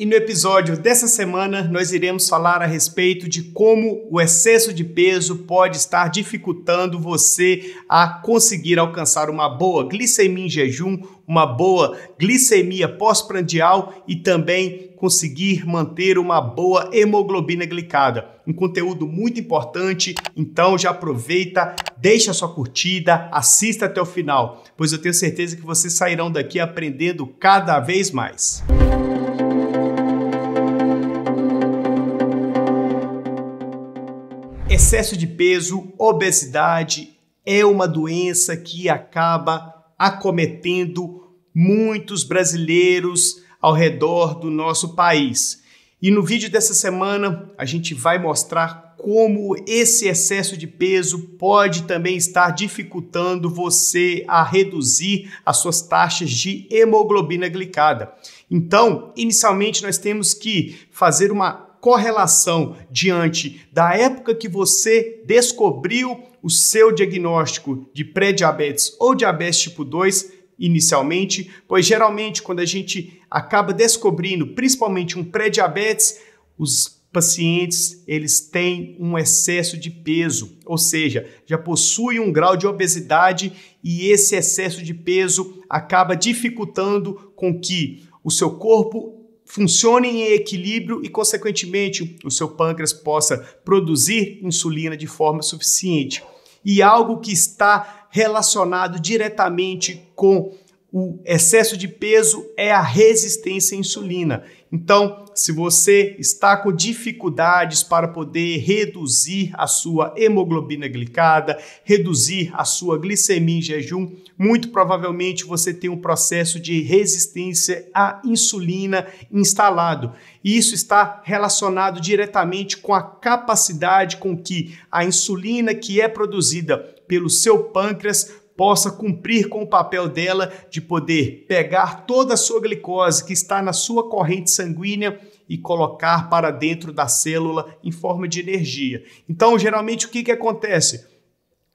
E no episódio dessa semana, nós iremos falar a respeito de como o excesso de peso pode estar dificultando você a conseguir alcançar uma boa glicemia em jejum, uma boa glicemia pós-prandial e também conseguir manter uma boa hemoglobina glicada. Um conteúdo muito importante, então já aproveita, deixa sua curtida, assista até o final, pois eu tenho certeza que vocês sairão daqui aprendendo cada vez mais. excesso de peso, obesidade é uma doença que acaba acometendo muitos brasileiros ao redor do nosso país. E no vídeo dessa semana a gente vai mostrar como esse excesso de peso pode também estar dificultando você a reduzir as suas taxas de hemoglobina glicada. Então, inicialmente nós temos que fazer uma correlação diante da época que você descobriu o seu diagnóstico de pré-diabetes ou diabetes tipo 2 inicialmente, pois geralmente quando a gente acaba descobrindo, principalmente um pré-diabetes, os pacientes eles têm um excesso de peso, ou seja, já possuem um grau de obesidade e esse excesso de peso acaba dificultando com que o seu corpo funcionem em equilíbrio e, consequentemente, o seu pâncreas possa produzir insulina de forma suficiente. E algo que está relacionado diretamente com o excesso de peso é a resistência à insulina. Então, se você está com dificuldades para poder reduzir a sua hemoglobina glicada, reduzir a sua glicemia em jejum, muito provavelmente você tem um processo de resistência à insulina instalado. E isso está relacionado diretamente com a capacidade com que a insulina que é produzida pelo seu pâncreas possa cumprir com o papel dela de poder pegar toda a sua glicose que está na sua corrente sanguínea e colocar para dentro da célula em forma de energia. Então, geralmente, o que, que acontece?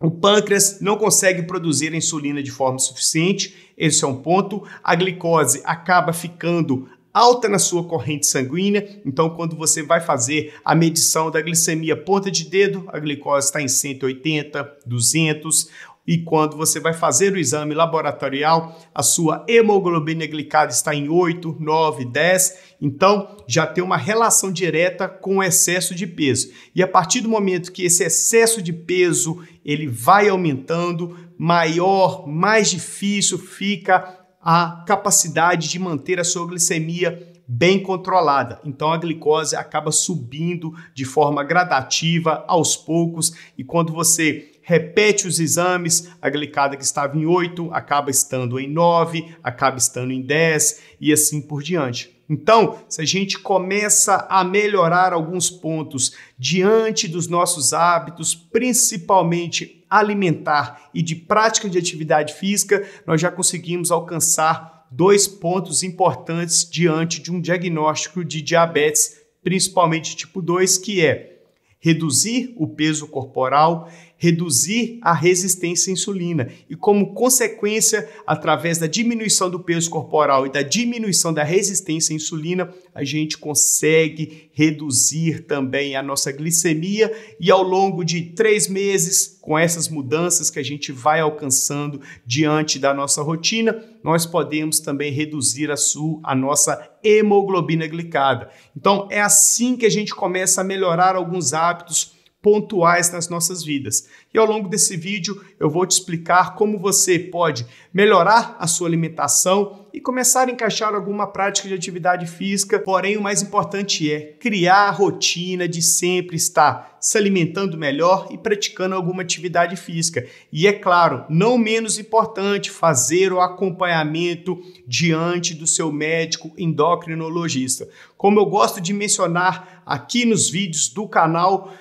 O pâncreas não consegue produzir a insulina de forma suficiente, esse é um ponto. A glicose acaba ficando alta na sua corrente sanguínea. Então, quando você vai fazer a medição da glicemia ponta de dedo, a glicose está em 180, 200 e quando você vai fazer o exame laboratorial, a sua hemoglobina glicada está em 8, 9, 10, então já tem uma relação direta com o excesso de peso. E a partir do momento que esse excesso de peso ele vai aumentando, maior, mais difícil fica a capacidade de manter a sua glicemia bem controlada. Então a glicose acaba subindo de forma gradativa, aos poucos, e quando você repete os exames, a glicada que estava em 8 acaba estando em 9, acaba estando em 10 e assim por diante. Então, se a gente começa a melhorar alguns pontos diante dos nossos hábitos, principalmente alimentar e de prática de atividade física, nós já conseguimos alcançar dois pontos importantes diante de um diagnóstico de diabetes, principalmente tipo 2, que é reduzir o peso corporal reduzir a resistência à insulina e, como consequência, através da diminuição do peso corporal e da diminuição da resistência à insulina, a gente consegue reduzir também a nossa glicemia e, ao longo de três meses, com essas mudanças que a gente vai alcançando diante da nossa rotina, nós podemos também reduzir a, sua, a nossa hemoglobina glicada. Então, é assim que a gente começa a melhorar alguns hábitos pontuais nas nossas vidas. E ao longo desse vídeo eu vou te explicar como você pode melhorar a sua alimentação e começar a encaixar alguma prática de atividade física. Porém, o mais importante é criar a rotina de sempre estar se alimentando melhor e praticando alguma atividade física. E é claro, não menos importante, fazer o acompanhamento diante do seu médico endocrinologista. Como eu gosto de mencionar aqui nos vídeos do canal,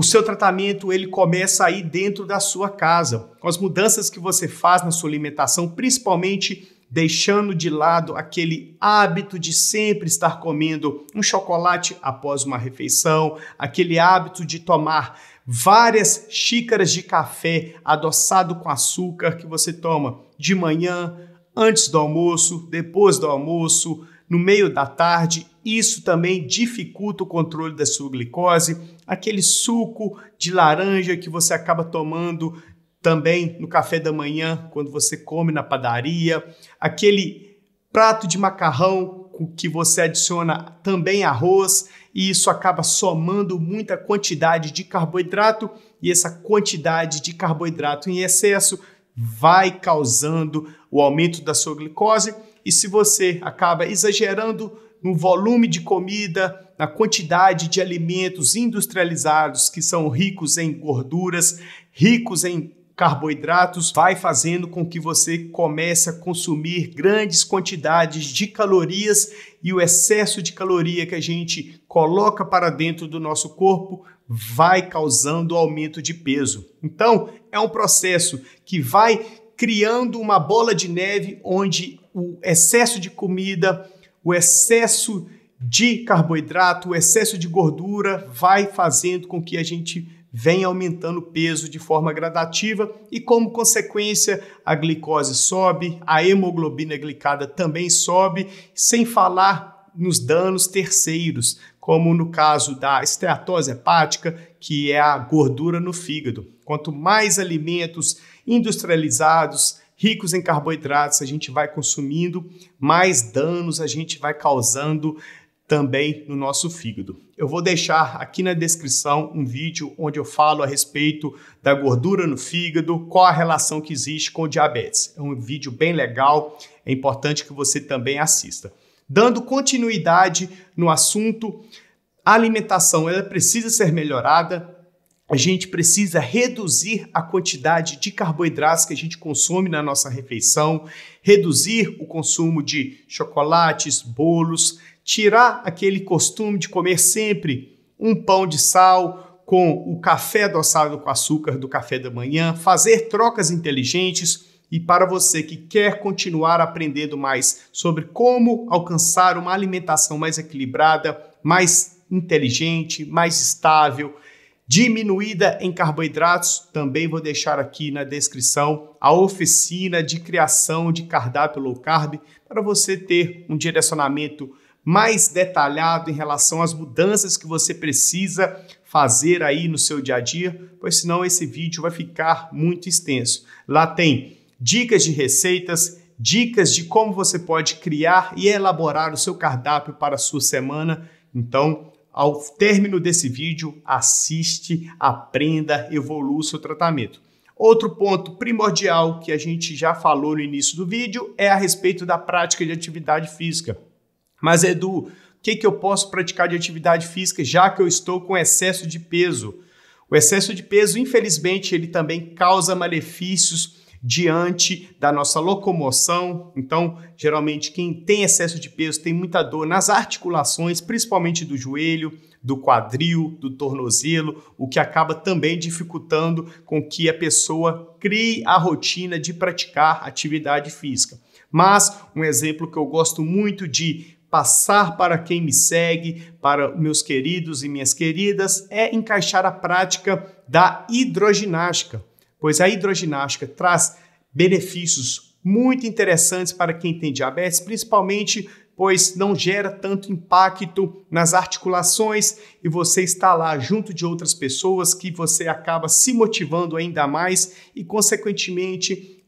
o seu tratamento ele começa aí dentro da sua casa, com as mudanças que você faz na sua alimentação, principalmente deixando de lado aquele hábito de sempre estar comendo um chocolate após uma refeição, aquele hábito de tomar várias xícaras de café adoçado com açúcar que você toma de manhã, antes do almoço, depois do almoço, no meio da tarde, isso também dificulta o controle da sua glicose. Aquele suco de laranja que você acaba tomando também no café da manhã, quando você come na padaria, aquele prato de macarrão com que você adiciona também arroz, e isso acaba somando muita quantidade de carboidrato, e essa quantidade de carboidrato em excesso vai causando o aumento da sua glicose e se você acaba exagerando no volume de comida, na quantidade de alimentos industrializados que são ricos em gorduras, ricos em carboidratos, vai fazendo com que você comece a consumir grandes quantidades de calorias e o excesso de caloria que a gente coloca para dentro do nosso corpo vai causando aumento de peso. Então, é um processo que vai criando uma bola de neve onde o excesso de comida, o excesso de carboidrato, o excesso de gordura vai fazendo com que a gente venha aumentando o peso de forma gradativa e, como consequência, a glicose sobe, a hemoglobina glicada também sobe, sem falar nos danos terceiros, como no caso da esteatose hepática, que é a gordura no fígado. Quanto mais alimentos industrializados, ricos em carboidratos, a gente vai consumindo, mais danos a gente vai causando também no nosso fígado. Eu vou deixar aqui na descrição um vídeo onde eu falo a respeito da gordura no fígado, qual a relação que existe com o diabetes. É um vídeo bem legal, é importante que você também assista. Dando continuidade no assunto, a alimentação ela precisa ser melhorada, a gente precisa reduzir a quantidade de carboidratos que a gente consome na nossa refeição, reduzir o consumo de chocolates, bolos, tirar aquele costume de comer sempre um pão de sal com o café adoçado com açúcar do café da manhã, fazer trocas inteligentes. E para você que quer continuar aprendendo mais sobre como alcançar uma alimentação mais equilibrada, mais inteligente, mais estável, diminuída em carboidratos. Também vou deixar aqui na descrição a oficina de criação de cardápio low carb para você ter um direcionamento mais detalhado em relação às mudanças que você precisa fazer aí no seu dia a dia, pois senão esse vídeo vai ficar muito extenso. Lá tem dicas de receitas, dicas de como você pode criar e elaborar o seu cardápio para a sua semana. Então, ao término desse vídeo, assiste, aprenda, evolua o seu tratamento. Outro ponto primordial que a gente já falou no início do vídeo é a respeito da prática de atividade física. Mas Edu, o que, que eu posso praticar de atividade física já que eu estou com excesso de peso? O excesso de peso, infelizmente, ele também causa malefícios diante da nossa locomoção. Então, geralmente, quem tem excesso de peso tem muita dor nas articulações, principalmente do joelho, do quadril, do tornozelo, o que acaba também dificultando com que a pessoa crie a rotina de praticar atividade física. Mas um exemplo que eu gosto muito de passar para quem me segue, para meus queridos e minhas queridas, é encaixar a prática da hidroginástica pois a hidroginástica traz benefícios muito interessantes para quem tem diabetes, principalmente pois não gera tanto impacto nas articulações e você está lá junto de outras pessoas que você acaba se motivando ainda mais e consequentemente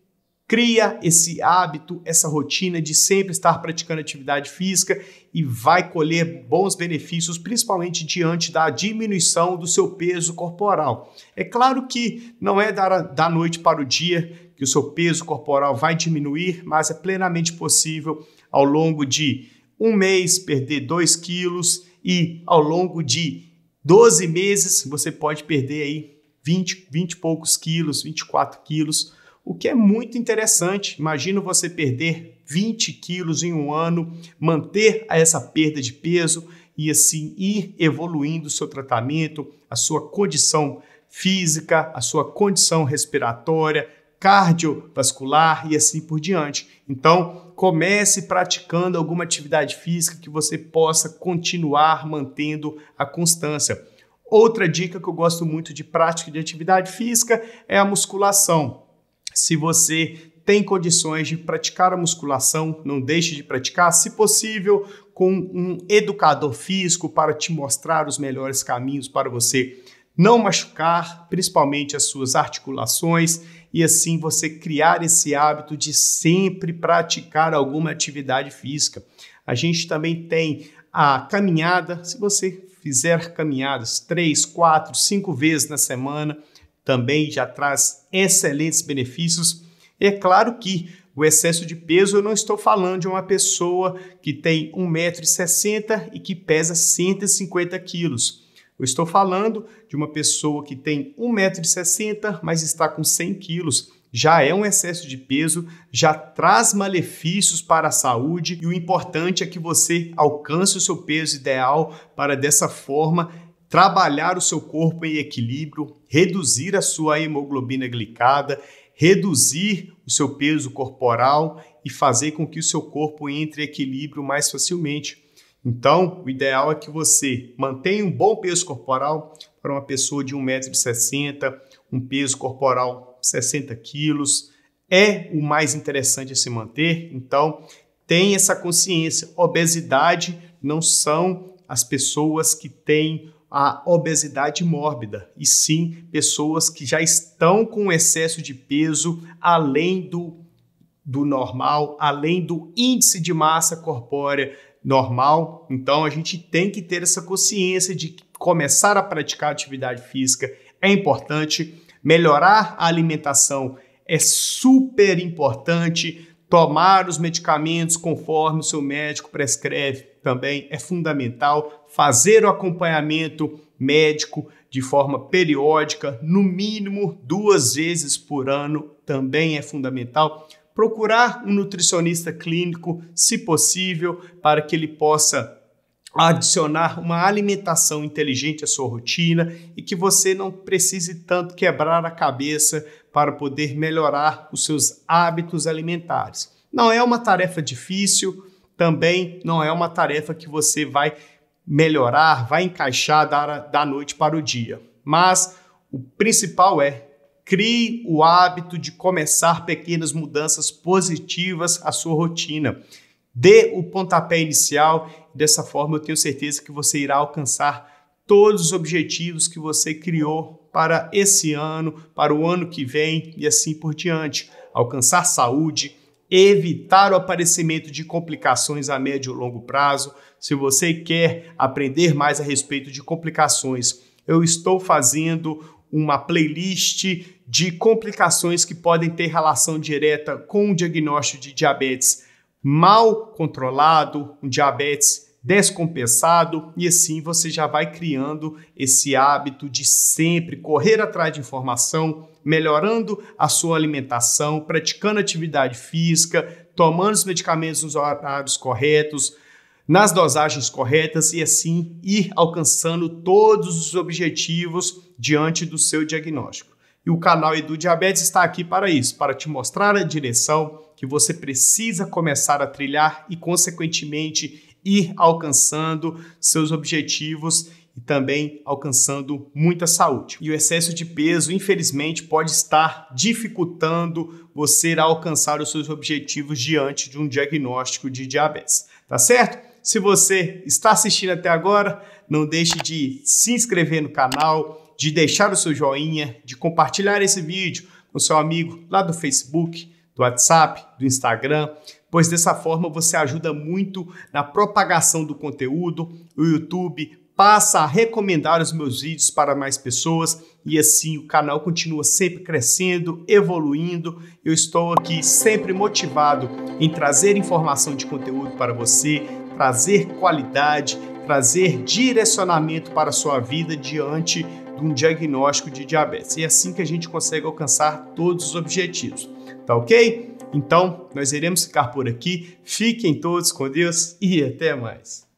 cria esse hábito, essa rotina de sempre estar praticando atividade física e vai colher bons benefícios, principalmente diante da diminuição do seu peso corporal. É claro que não é da, da noite para o dia que o seu peso corporal vai diminuir, mas é plenamente possível ao longo de um mês perder 2 quilos e ao longo de 12 meses você pode perder aí 20, 20 e poucos quilos, 24 quilos o que é muito interessante. Imagina você perder 20 quilos em um ano, manter essa perda de peso e assim ir evoluindo o seu tratamento, a sua condição física, a sua condição respiratória, cardiovascular e assim por diante. Então, comece praticando alguma atividade física que você possa continuar mantendo a constância. Outra dica que eu gosto muito de prática de atividade física é a musculação. Se você tem condições de praticar a musculação, não deixe de praticar, se possível, com um educador físico para te mostrar os melhores caminhos para você não machucar, principalmente as suas articulações, e assim você criar esse hábito de sempre praticar alguma atividade física. A gente também tem a caminhada, se você fizer caminhadas três, quatro, cinco vezes na semana, também já traz excelentes benefícios. É claro que o excesso de peso, eu não estou falando de uma pessoa que tem 1,60m e que pesa 150 quilos. Eu estou falando de uma pessoa que tem 1,60m, mas está com 100 quilos. Já é um excesso de peso, já traz malefícios para a saúde e o importante é que você alcance o seu peso ideal para dessa forma trabalhar o seu corpo em equilíbrio, reduzir a sua hemoglobina glicada, reduzir o seu peso corporal e fazer com que o seu corpo entre em equilíbrio mais facilmente. Então, o ideal é que você mantenha um bom peso corporal para uma pessoa de 1,60m, um peso corporal 60 quilos, é o mais interessante a se manter. Então, tenha essa consciência. Obesidade não são as pessoas que têm a obesidade mórbida, e sim pessoas que já estão com excesso de peso além do, do normal, além do índice de massa corpórea normal. Então a gente tem que ter essa consciência de que começar a praticar atividade física é importante, melhorar a alimentação é super importante, tomar os medicamentos conforme o seu médico prescreve também é fundamental fazer o acompanhamento médico de forma periódica, no mínimo duas vezes por ano, também é fundamental. Procurar um nutricionista clínico, se possível, para que ele possa adicionar uma alimentação inteligente à sua rotina e que você não precise tanto quebrar a cabeça para poder melhorar os seus hábitos alimentares. Não é uma tarefa difícil, também não é uma tarefa que você vai melhorar, vai encaixar da, da noite para o dia. Mas o principal é crie o hábito de começar pequenas mudanças positivas à sua rotina. Dê o pontapé inicial, dessa forma eu tenho certeza que você irá alcançar todos os objetivos que você criou para esse ano, para o ano que vem e assim por diante. Alcançar saúde, evitar o aparecimento de complicações a médio e longo prazo. Se você quer aprender mais a respeito de complicações, eu estou fazendo uma playlist de complicações que podem ter relação direta com o diagnóstico de diabetes mal controlado, um diabetes descompensado e assim você já vai criando esse hábito de sempre correr atrás de informação, melhorando a sua alimentação, praticando atividade física, tomando os medicamentos nos horários corretos, nas dosagens corretas e assim ir alcançando todos os objetivos diante do seu diagnóstico. E o canal Edu Diabetes está aqui para isso, para te mostrar a direção que você precisa começar a trilhar e, consequentemente, ir alcançando seus objetivos e também alcançando muita saúde. E o excesso de peso, infelizmente, pode estar dificultando você a alcançar os seus objetivos diante de um diagnóstico de diabetes, tá certo? Se você está assistindo até agora, não deixe de se inscrever no canal, de deixar o seu joinha, de compartilhar esse vídeo com seu amigo lá do Facebook, do WhatsApp, do Instagram pois dessa forma você ajuda muito na propagação do conteúdo. O YouTube passa a recomendar os meus vídeos para mais pessoas e assim o canal continua sempre crescendo, evoluindo. Eu estou aqui sempre motivado em trazer informação de conteúdo para você, trazer qualidade, trazer direcionamento para a sua vida diante de um diagnóstico de diabetes. E é assim que a gente consegue alcançar todos os objetivos, tá ok? Então, nós iremos ficar por aqui. Fiquem todos com Deus e até mais.